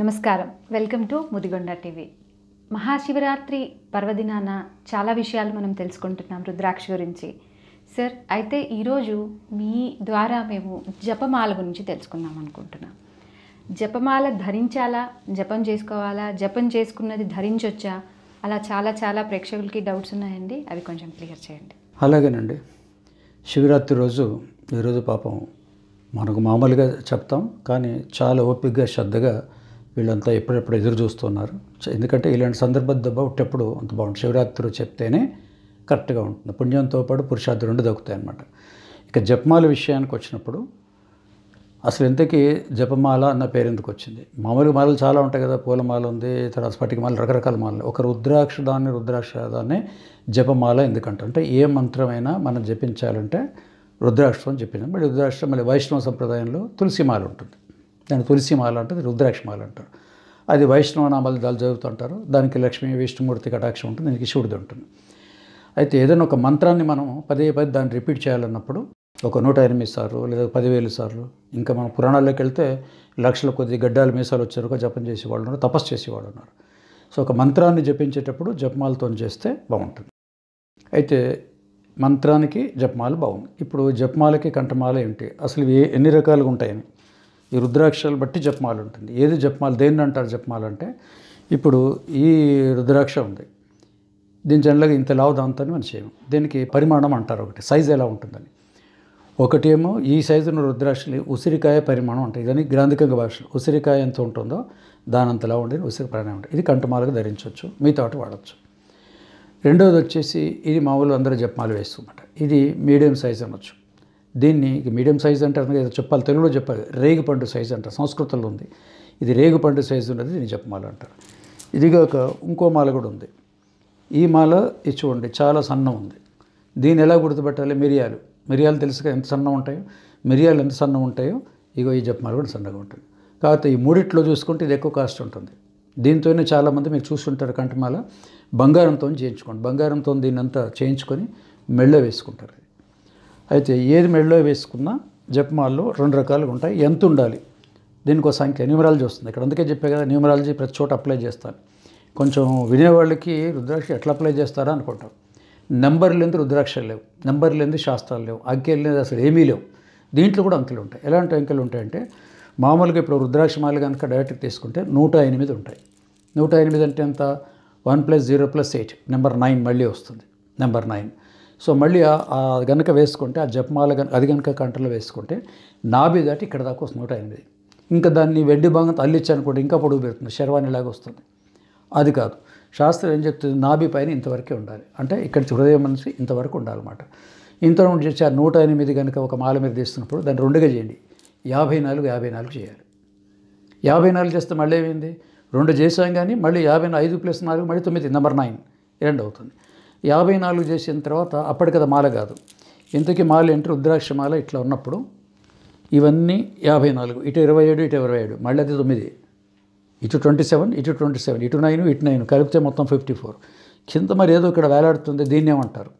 నమస్కారం welcome to Mudigonda TV Mahashivratri పర్వదినాన చాలా విషయాలు మనం తెలుసుకుంటున్నాం రుద్రాక్ష గురించి సార్ అయితే ఈరోజు మీ ద్వారా మేము జపమాల గురించి తెలుసుకుందాం అనుకుంటున్నాం జపమాల ధరించాలా జపం చేసుకోవాలా జపం చేసుకున్నది ధరించొచ్చా అలా చాలా చాలా ప్రేక్షకులకి డౌట్స్ ఉన్నాయండి అవి కొంచెం క్లియర్ చేయండి అలాగేనండి శివరాత్రి రోజు ఈరోజు పాపం మనకు మామూలుగా చెప్తాం కానీ చాలా ఓపికగా శ్రద్ధగా వీళ్ళంతా ఎప్పుడెప్పుడు ఎదురు చూస్తున్నారు ఎందుకంటే ఇలాంటి సందర్భ దెబ్బటప్పుడు అంత బాగుంటుంది శివరాత్రి చెప్తేనే కరెక్ట్గా ఉంటుంది పుణ్యంతో పాటు పురుషార్థి రెండు దక్కుతాయి అనమాట ఇక జపమాల విషయానికి వచ్చినప్పుడు అసలు ఇంతకీ జపమాల అన్న పేరు ఎందుకు వచ్చింది మామూలు మాలలు చాలా ఉంటాయి కదా పూలమాల ఉంది తర్వాత స్ఫటిక మాల రకరకాల మాలలు ఒక రుద్రాక్ష దాన్ని రుద్రాక్ష దాన్ని జపమాల ఎందుకంటే అంటే ఏ మంత్రమైనా మనం జపించాలంటే రుద్రాక్షం అని చెప్పిన మళ్ళీ రుద్రాక్షం మళ్ళీ వైష్ణవ సంప్రదాయంలో తులసిమాల ఉంటుంది దాని తులసిమాల అంటే రుద్రాక్షమాల అంటారు అది వైష్ణవ నామాలు దాలు జరుగుతుంటారు దానికి లక్ష్మీ విష్ణుమూర్తి కటాక్షం ఉంటుంది దానికి శివుడిది ఉంటుంది అయితే ఏదైనా ఒక మంత్రాన్ని మనం పదే పది దాన్ని రిపీట్ చేయాలన్నప్పుడు ఒక నూట ఎనిమిది సార్లు లేదా పదివేలు సార్లు ఇంకా మనం పురాణాల్లోకి వెళ్తే లక్షల కొద్ది గడ్డాలు మీసాలు వచ్చారు జపం చేసేవాళ్ళు ఉన్నారు తపస్సు చేసేవాళ్ళు ఉన్నారు సో ఒక మంత్రాన్ని జపించేటప్పుడు జపమాలతో చేస్తే బాగుంటుంది అయితే మంత్రానికి జపమాలు బాగుంది ఇప్పుడు జపమాలకి కంఠమాల ఏంటి అసలు ఏ ఎన్ని రకాలుగా ఉంటాయని ఈ రుద్రాక్షలు బట్టి జపమాలు ఉంటుంది ఏది జపమాలు దేన్ని అంటారు జపమాలంటే అంటే ఇప్పుడు ఈ రుద్రాక్ష ఉంది దీని జనరల్గా ఇంత లావు దాంతోనే మనం చేయము దీనికి పరిమాణం అంటారు ఒకటి సైజ్ ఎలా ఉంటుందని ఒకటేమో ఈ సైజున్న రుద్రాక్షని ఉసిరికాయ పరిమాణం ఉంటాయి ఇదని గ్రాంధికంగా భాషలు ఉసిరికాయ ఎంత ఉంటుందో దాని అంతలా ఉండేది ఉసిరి ప్రాణం ఉంటుంది ఇది కంటమాలకు ధరించవచ్చు మీతోటి వాడచ్చు రెండవది వచ్చేసి ఇది మామూలు అందరూ జపమాలు వేసుకోమాట ఇది మీడియం సైజ్ అనొచ్చు దీన్ని మీడియం సైజ్ అంటారు ఏదో చెప్పాలి తెలుగులో చెప్పాలి రేగు పండు సైజ్ అంటారు సంస్కృతంలో ఉంది ఇది రేగు పండు సైజు ఉన్నది దీన్ని జపమాల అంటారు ఇదిగాక ఇంకో మాల కూడా ఉంది ఈ మాల ఇది చూడండి చాలా సన్నం ఉంది దీన్ని ఎలా గుర్తుపెట్టాలి మిరియాలు మిరియాలు తెలుసుగా ఎంత సన్నం ఉంటాయో మిరియాలు ఎంత సన్నం ఉంటాయో ఇగో ఈ జపమాల కూడా సన్నగా ఉంటుంది కాకపోతే ఈ మూడిట్లో చూసుకుంటే ఇది ఎక్కువ కాస్ట్ ఉంటుంది దీంతోనే చాలామంది మీరు చూస్తుంటారు కంటమాల బంగారంతో చేయించుకోండి బంగారంతో అంతా చేయించుకొని మెళ్ళో వేసుకుంటారు అయితే ఏది మెళ్ళో వేసుకున్నా జపమాల్లో రెండు రకాలుగా ఉంటాయి ఎంత ఉండాలి దీనికి ఒక సంఖ్య న్యూమరాలజీ వస్తుంది ఇక్కడ అందుకే చెప్పే కదా న్యూమరాలజీ ప్రతి చోట అప్లై చేస్తాను కొంచెం వినేవాళ్ళకి రుద్రాక్ష ఎట్లా అప్లై చేస్తారా అనుకుంటాం నెంబర్ లేని రుద్రాక్షలు లేవు నెంబర్ లేని శాస్త్రాలు లేవు అంకెలు లేదు అసలు ఏమీ లేవు దీంట్లో కూడా అంకెలు ఉంటాయి ఎలాంటి అంకెలు ఉంటాయంటే మామూలుగా ఇప్పుడు రుద్రాక్ష మాలు కనుక డైరెక్ట్గా తీసుకుంటే నూట ఎనిమిది ఉంటాయి నూట ఎనిమిది అంటే ఎంత one plus zero plus eight number nine మళ్ళీ వస్తుంది నెంబర్ నైన్ సో మళ్ళీ గనక వేసుకుంటే ఆ జపమాల గన అది గనక కంట్రోల్ వేసుకుంటే నాభి దాటి ఇక్కడ దాకా వస్తుంది నూట ఎనిమిది ఇంకా దాన్ని వెండి భాగం తల్లిచ్చనుకోండి ఇంకా పొడుగు పెడుతుంది శర్వాణిలాగా వస్తుంది అది కాదు శాస్త్రం ఏం చెప్తుంది నాభి పైన ఇంతవరకే ఉండాలి అంటే ఇక్కడ హృదయం మనిషి ఇంతవరకు ఉండాలన్నమాట ఇంత నుండి చేసి ఆ నూట ఎనిమిది కనుక ఒక మాల మీద తీస్తున్నప్పుడు దాన్ని రెండుగా చేయండి యాభై నాలుగు యాభై నాలుగు చేయాలి యాభై నాలుగు చేస్తే మళ్ళీ ఏమైంది రెండు చేసాం కానీ మళ్ళీ యాభై ఐదు ప్లస్ నాలుగు మళ్ళీ తొమ్మిది నెంబర్ నైన్ రెండు అవుతుంది యాభై నాలుగు చేసిన తర్వాత అప్పటికది మాల కాదు ఇంతకీ మాల ఏంటంటే రుద్రాక్ష మాల ఇట్లా ఉన్నప్పుడు ఇవన్నీ యాభై నాలుగు ఇటు ఇరవై ఏడు ఇటు ఇరవై ఏడు మళ్ళీ అది తొమ్మిది ఇటు ట్వంటీ సెవెన్ ఇటు ట్వంటీ సెవెన్ ఇటు నైన్ ఇటు నైన్ కలిపితే మొత్తం ఫిఫ్టీ ఫోర్ కింద మరి ఏదో ఇక్కడ వేలాడుతుంది దీన్ని ఏమంటారు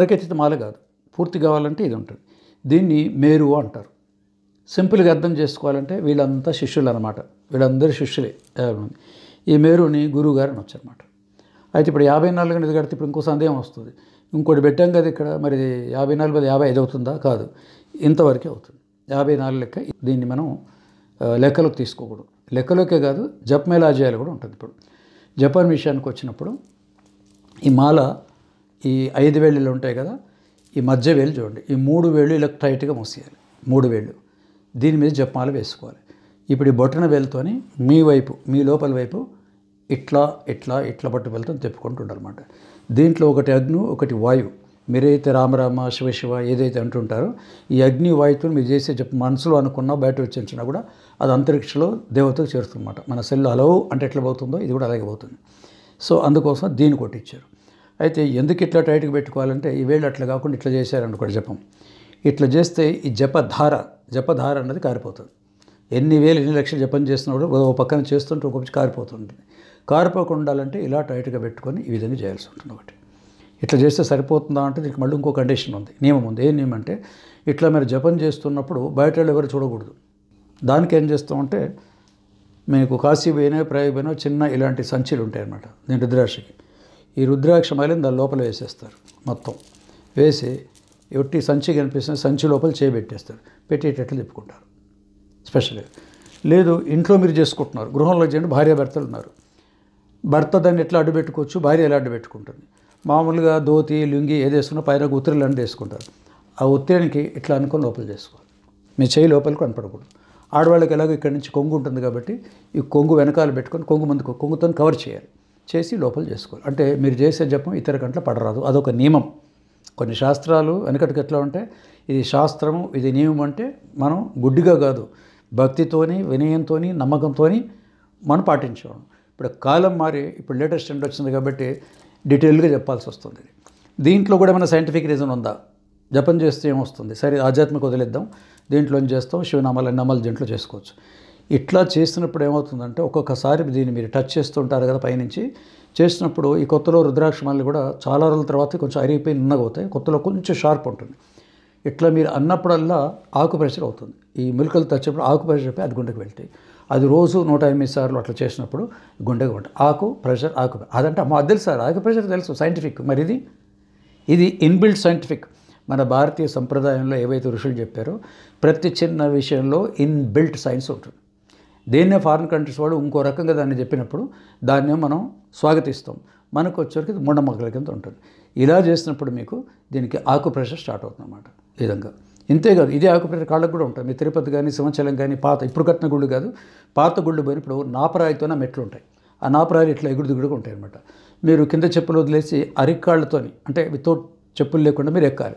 అయితే మాల కాదు పూర్తి కావాలంటే ఇది ఉంటుంది దీన్ని మేరు అంటారు సింపుల్గా అర్థం చేసుకోవాలంటే వీళ్ళంతా శిష్యులు అనమాట వీళ్ళందరూ శిష్యులే ఈ మేరుని గురువు గారు అని వచ్చారన్నమాట అయితే ఇప్పుడు యాభై నాలుగు గంటలు కడితే ఇప్పుడు ఇంకో సందేహం వస్తుంది ఇంకోటి పెట్టాం కదా ఇక్కడ మరి యాభై నాలుగు మీద యాభై ఐదు అవుతుందా కాదు ఇంతవరకే అవుతుంది యాభై నాలుగు లెక్క దీన్ని మనం లెక్కలోకి తీసుకోకూడదు లెక్కలోకే కాదు జపమేలాజయాలు కూడా ఉంటుంది ఇప్పుడు జపాన్ విషయానికి వచ్చినప్పుడు ఈ మాల ఈ ఐదు వేళ్ళు ఉంటాయి కదా ఈ మధ్య వేలు చూడండి ఈ మూడు వేళ్ళు ఇలా టైట్గా మూసేయాలి మూడు వేళ్ళు దీని మీద జపాలు వేసుకోవాలి ఇప్పుడు ఈ బొట్టన వేలుతోని మీ వైపు మీ లోపల వైపు ఇట్లా ఇట్లా ఇట్లా పట్టు వెళ్తూ తిప్పుకుంటుంటారనమాట దీంట్లో ఒకటి అగ్ని ఒకటి వాయువు మీరైతే రామరామ శివ శివ ఏదైతే అంటుంటారో ఈ అగ్ని వాయువుతో మీరు చేసే చెప్పు మనసులో అనుకున్నా బయట వచ్చినా కూడా అది అంతరిక్షలో దేవతకు చేరుతుందన్నమాట మన సెల్ అలవు అంటే ఎట్లా పోతుందో ఇది కూడా అలాగే పోతుంది సో అందుకోసం దీన్ని కొట్టించారు అయితే ఎందుకు ఇట్లా టైట్గా పెట్టుకోవాలంటే ఈ వేళ అట్లా కాకుండా ఇట్లా చేశారనుకోండి జపం ఇట్లా చేస్తే ఈ జపధార జపధార అన్నది కారిపోతుంది ఎన్ని వేలు ఎన్ని లక్షలు జపం చేస్తున్నప్పుడు ఓ పక్కన చేస్తుంటే ఒక్కొక్క కారిపోతుంటుంది కారిపోకుండా ఉండాలంటే ఇలా టైట్గా పెట్టుకొని ఈ విధంగా చేయాల్సి ఉంటుంది ఒకటి ఇట్లా చేస్తే సరిపోతుందా అంటే దీనికి మళ్ళీ ఇంకో కండిషన్ ఉంది నియమం ఉంది ఏం నియమం అంటే ఇట్లా మీరు జపం చేస్తున్నప్పుడు బయట ఎవరు చూడకూడదు దానికి ఏం చేస్తామంటే మీకు కాశీ పోయినా ప్రయోగ పోయినా చిన్న ఇలాంటి సంచులు ఉంటాయి అన్నమాట దీని రుద్రాక్షకి ఈ రుద్రాక్ష మైలని దాని లోపల వేసేస్తారు మొత్తం వేసి ఎట్టి సంచి కనిపిస్తుంది సంచి లోపల చేయబెట్టేస్తారు పెట్టేటట్లు తిప్పుకుంటారు స్పెషల్గా లేదు ఇంట్లో మీరు చేసుకుంటున్నారు గృహంలో చేయండి భార్యాభర్తలు ఉన్నారు భర్త దాన్ని ఎట్లా అడ్డు పెట్టుకోవచ్చు భార్య ఎలా అడ్డు పెట్టుకుంటుంది మామూలుగా ధోతి లుంగి ఏదేసుకున్నా పైన ఉత్తిరిలు అని వేసుకుంటారు ఆ ఉత్తిరికి ఇట్లా అనుకొని లోపల చేసుకోవాలి మీ చేయి లోపలికి కనపడకూడదు ఆడవాళ్ళకి ఎలాగో ఇక్కడి నుంచి కొంగు ఉంటుంది కాబట్టి ఈ కొంగు వెనకాల పెట్టుకొని కొంగు ముందు కొంగుతో కవర్ చేయాలి చేసి లోపల చేసుకోవాలి అంటే మీరు చేసే జపం ఇతర గంటలు పడరాదు అదొక నియమం కొన్ని శాస్త్రాలు వెనకటికి ఎట్లా ఉంటే ఇది శాస్త్రము ఇది నియమం అంటే మనం గుడ్డిగా కాదు భక్తితోని వినయంతో నమ్మకంతో మనం పాటించేవాడు ఇప్పుడు కాలం మారి ఇప్పుడు లేటెస్ట్ ట్రెండ్ వచ్చింది కాబట్టి డీటెయిల్గా చెప్పాల్సి వస్తుంది దీంట్లో కూడా ఏమైనా సైంటిఫిక్ రీజన్ ఉందా జపం చేస్తే ఏమొస్తుంది సరే ఆధ్యాత్మిక వదిలేద్దాం దీంట్లో ఏం చేస్తాం శివనామాలు అన్నమాలు దీంట్లో చేసుకోవచ్చు ఇట్లా చేసినప్పుడు ఏమవుతుందంటే ఒక్కొక్కసారి దీన్ని మీరు టచ్ చేస్తుంటారు కదా పైనుంచి చేసినప్పుడు ఈ కొత్తలో రుద్రాక్ష మళ్ళీ కూడా చాలా రోజుల తర్వాత కొంచెం అరిగిపోయి నిన్నగవుతాయి కొత్తలో కొంచెం షార్ప్ ఉంటుంది ఇట్లా మీరు అన్నప్పుడల్లా ప్రెషర్ అవుతుంది ఈ మొలికలు తెచ్చినప్పుడు ప్రెషర్ అయిపోయి అది గుండెకి వెళ్తాయి అది రోజు నూట ఎనిమిది సార్లు అట్లా చేసినప్పుడు గుండెకి ఉంటుంది ఆకు ప్రెషర్ ఆకు అదంటే మా తెలుసు సార్ ఆకు ప్రెషర్ తెలుసు సైంటిఫిక్ మరి ఇది ఇది ఇన్బిల్డ్ సైంటిఫిక్ మన భారతీయ సంప్రదాయంలో ఏవైతే ఋషులు చెప్పారో ప్రతి చిన్న విషయంలో ఇన్బిల్ట్ సైన్స్ ఉంటుంది దేన్నే ఫారిన్ కంట్రీస్ వాళ్ళు ఇంకో రకంగా దాన్ని చెప్పినప్పుడు దాన్నే మనం స్వాగతిస్తాం మనకు వచ్చేసరికి మూఢమొక్కల కింద ఉంటుంది ఇలా చేసినప్పుడు మీకు దీనికి ఆకుప్రెషర్ స్టార్ట్ అవుతుంది అనమాట ఈ విధంగా ఇంతేకాదు ఇదే ఆకుపేట కాళ్ళకు కూడా ఉంటుంది మీ తిరుపతి కానీ సింహచలం కానీ పాత ఇప్పుడు కట్టిన గుళ్ళు కాదు పాత గుళ్ళు పోయినప్పుడు నాపరాయితోనే మెట్లు ఉంటాయి ఆ నాపరాయి ఇట్లా ఎగుడు దిగుడుగా ఉంటాయి అనమాట మీరు కింద చెప్పులు వదిలేసి అరికాళ్ళతోని అంటే వితౌట్ చెప్పులు లేకుండా మీరు ఎక్కాలి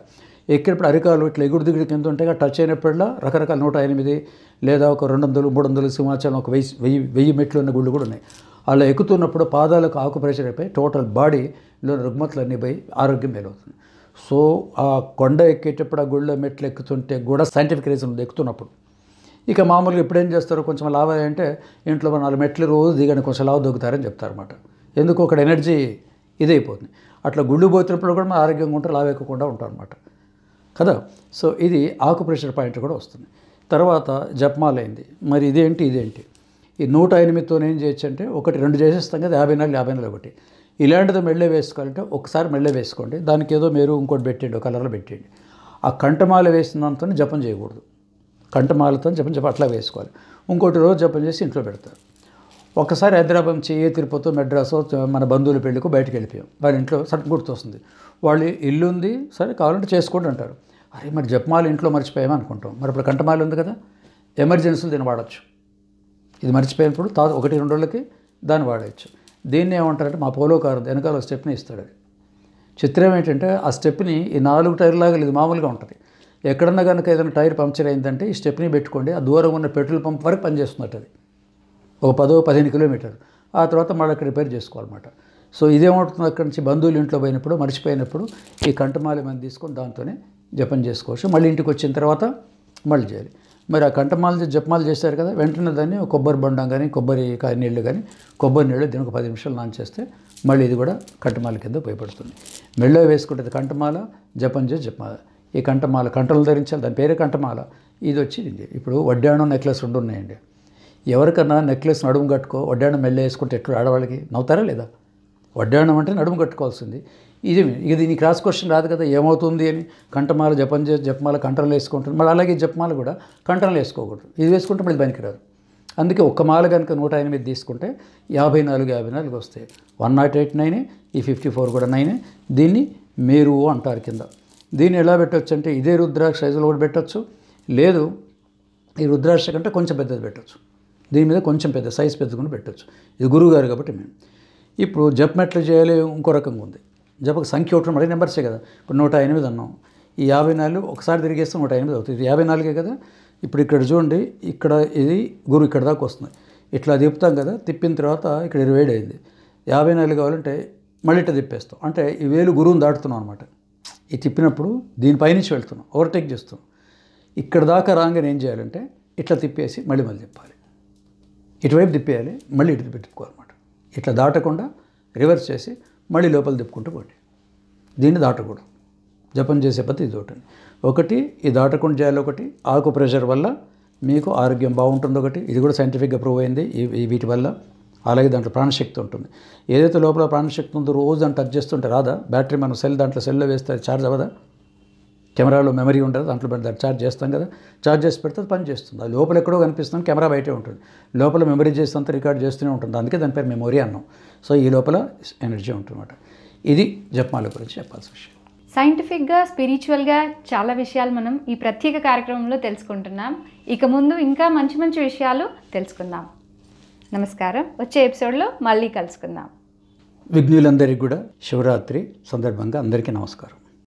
ఎక్కినప్పుడు అరికాలు ఇట్లా ఎగుడు దిగుడు కింద ఉంటాయి టచ్ అయినప్పుడల్లా రకరకాల నూట ఎనిమిది లేదా ఒక రెండు వందలు మూడు వందలు సింహాచలం ఒక వెయ్యి వెయ్యి వెయ్యి మెట్లు ఉన్న గుళ్ళు కూడా ఉన్నాయి అలా ఎక్కుతున్నప్పుడు పాదాలకు ప్రెషర్ అయిపోయి టోటల్ బాడీలో అన్నీ పోయి ఆరోగ్యం మేలవుతుంది సో ఆ కొండ ఎక్కేటప్పుడు ఆ గుళ్ళ మెట్లు ఎక్కుతుంటే కూడా సైంటిఫిక్ రీజన్ ఉంది ఎక్కుతున్నప్పుడు ఇక మామూలుగా ఇప్పుడేం చేస్తారు కొంచెం లావ అంటే ఇంట్లో నాలుగు మెట్లు రోజు దిగని కొంచెం లావ దొక్కుతారని చెప్తారనమాట ఎందుకు ఒకటి ఎనర్జీ ఇదైపోతుంది అట్లా గుళ్ళు పోతున్నప్పుడు కూడా మన ఆరోగ్యంగా ఉంటారు లావు ఎక్కకుండా ఉంటారు అనమాట కదా సో ఇది ఆకుప్రెషర్ పాయింట్ కూడా వస్తుంది తర్వాత జపమాలైంది మరి ఇదేంటి ఇదేంటి ఈ నూట ఎనిమిదితో ఏం చేయొచ్చు అంటే ఒకటి రెండు చేసేస్తాం కదా యాభై నాలుగు యాభై నాలుగు ఒకటి ఇలాంటిది మెళ్ళే వేసుకోవాలంటే ఒకసారి మెళ్ళే వేసుకోండి దానికి ఏదో మీరు ఇంకోటి పెట్టండి కలర్లో పెట్టండి ఆ కంటమాల వేసిన దాంతో జపం చేయకూడదు కంటమాలతో జపం జపం అట్లా వేసుకోవాలి ఇంకోటి రోజు జపం చేసి ఇంట్లో పెడతారు ఒకసారి హైదరాబాద్ ఏ తిరుపతి మెడ్రాసు మన బంధువుల పెళ్ళికి బయటకు వెళ్ళిపోయాం వాళ్ళ ఇంట్లో సడన్ గుర్తొస్తుంది వాళ్ళు ఇల్లు ఉంది సరే కావాలంటే చేసుకోండి అంటారు అరే మరి జపమాల ఇంట్లో మర్చిపోయామని అనుకుంటాం మరి ఇప్పుడు కంటమాల ఉంది కదా ఎమర్జెన్సీలు దీన్ని వాడచ్చు ఇది మర్చిపోయినప్పుడు తా ఒకటి రెండు రోజులకి దాన్ని వాడచ్చు దీన్ని ఏమంటారంటే మా పోలో కారు వెనకాల స్టెప్ని ఇస్తాడు అది చిత్రం ఏంటంటే ఆ స్టెప్ని ఈ నాలుగు టైర్ లాగా లేదు మామూలుగా ఉంటుంది ఎక్కడన్నా కనుక ఏదైనా టైర్ పంక్చర్ అయిందంటే ఈ స్టెప్ని పెట్టుకోండి ఆ దూరం ఉన్న పెట్రోల్ పంప్ వరకు పనిచేస్తున్నట్టు అది ఒక పదో పదిహేను కిలోమీటర్ ఆ తర్వాత మళ్ళీ అక్కడ రిపేర్ చేసుకోవాలన్నమాట సో ఇదేమవుతుంది అక్కడి నుంచి బంధువులు ఇంట్లో పోయినప్పుడు మర్చిపోయినప్పుడు ఈ కంఠమాల మనం తీసుకొని దాంతోనే జపం చేసుకోవచ్చు మళ్ళీ ఇంటికి వచ్చిన తర్వాత మళ్ళీ చేయాలి మరి ఆ కంటమాల జపమాలు చేశారు కదా వెంటనే దాన్ని కొబ్బరి బొండం కానీ కొబ్బరి నీళ్ళు కానీ కొబ్బరి నీళ్ళు దీనికి పది నిమిషాలు నాన్ చేస్తే మళ్ళీ ఇది కూడా కంటమాల కింద ఉపయోగపడుతుంది మెళ్ళో వేసుకుంటుంది కంటమాల జపం చేసి జపమాల ఈ కంటమాల కంటలు ధరించాలి దాని పేరే కంటమాల ఇది వచ్చి ఇప్పుడు వడ్డాణం నెక్లెస్ రెండు ఉన్నాయండి ఎవరికన్నా నెక్లెస్ నడుము కట్టుకో వడ్డాణం మెల్ల వేసుకుంటే ఎట్లా ఆడవాళ్ళకి నవ్వుతారా లేదా వడ్డాణం అంటే నడుము కట్టుకోవాల్సింది ఇది ఇక దీని క్రాస్ క్వశ్చన్ రాదు కదా ఏమవుతుంది అని కంటమాల జపం చే జపమాల కంటలు వేసుకుంటుంది మళ్ళీ అలాగే జపమాల కూడా కంటలు వేసుకోకూడదు ఇది వేసుకుంటే మళ్ళీ రాదు అందుకే ఒక్క మాల కనుక నూట ఎనిమిది తీసుకుంటే యాభై నాలుగు యాభై నాలుగు వస్తాయి వన్ నాట్ ఎయిట్ నైనే ఈ ఫిఫ్టీ ఫోర్ కూడా నైనే దీన్ని మేరు అంటారు కింద దీన్ని ఎలా పెట్టవచ్చు అంటే ఇదే రుద్రాక్ష సైజులో కూడా పెట్టచ్చు లేదు ఈ రుద్రాక్ష కంటే కొంచెం పెద్దది పెట్టచ్చు దీని మీద కొంచెం పెద్ద సైజ్ పెద్దకుండా పెట్టచ్చు ఇది గురువుగారు కాబట్టి మేము ఇప్పుడు జపం ఎట్లా చేయాలి ఇంకో రకంగా ఉంది జపకు సంఖ్య ఒకటి మరీ నెంబర్సే కదా ఇప్పుడు నూట ఎనిమిది అన్నాం ఈ యాభై నాలుగు ఒకసారి తిరిగేస్తే నూట ఎనిమిది అవుతుంది ఇది యాభై నాలుగే కదా ఇప్పుడు ఇక్కడ చూడండి ఇక్కడ ఇది గురువు ఇక్కడ దాకా వస్తుంది ఇట్లా తిప్పుతాం కదా తిప్పిన తర్వాత ఇక్కడ ఇరవై ఏడు అయింది యాభై నాలుగు కావాలంటే మళ్ళీ ఇట్లా తిప్పేస్తాం అంటే ఈ వేలు గురువుని దాటుతున్నాం అనమాట ఈ తిప్పినప్పుడు దీనిపైనుంచి వెళ్తున్నాం ఓవర్టేక్ చేస్తున్నాం ఇక్కడ దాకా రాగానే ఏం చేయాలంటే ఇట్లా తిప్పేసి మళ్ళీ మళ్ళీ తిప్పాలి ఇటువైపు తిప్పేయాలి మళ్ళీ ఇటు తిప్పి అనమాట ఇట్లా దాటకుండా రివర్స్ చేసి మళ్ళీ లోపల తిప్పుకుంటూ పోండి దీన్ని దాటకూడదు జపం చేసే పద్ధతి ఇది ఒకటి ఒకటి ఈ దాటకుండా చేయాలి ఒకటి ఆకు ప్రెషర్ వల్ల మీకు ఆరోగ్యం బాగుంటుంది ఒకటి ఇది కూడా సైంటిఫిక్గా ప్రూవ్ అయింది వీటి వల్ల అలాగే దాంట్లో ప్రాణశక్తి ఉంటుంది ఏదైతే లోపల ప్రాణశక్తి ఉందో రోజు దాన్ని టచ్ చేస్తుంటే రాదా బ్యాటరీ మనం సెల్ దాంట్లో సెల్లో వేస్తే ఛార్జ్ అవ్వదా కెమెరాలో మెమరీ ఉండదు దాంట్లో పెడితే ఛార్జ్ చేస్తాం కదా ఛార్జ్ చేసి పెడితే పని చేస్తుంది అది లోపల ఎక్కడో కనిపిస్తుంది కెమెరా బయటే ఉంటుంది లోపల మెమరీ చేసి అంతా రికార్డ్ చేస్తూనే ఉంటుంది అందుకే దాని పేరు మెమొరీ అన్నాం సో ఈ లోపల ఎనర్జీ ఉంటుందన్నమాట ఇది జపమాల గురించి చెప్పాల్సిన విషయం సైంటిఫిక్గా స్పిరిచువల్గా చాలా విషయాలు మనం ఈ ప్రత్యేక కార్యక్రమంలో తెలుసుకుంటున్నాం ఇక ముందు ఇంకా మంచి మంచి విషయాలు తెలుసుకుందాం నమస్కారం వచ్చే ఎపిసోడ్లో మళ్ళీ కలుసుకుందాం విఘ్నులందరికీ కూడా శివరాత్రి సందర్భంగా అందరికీ నమస్కారం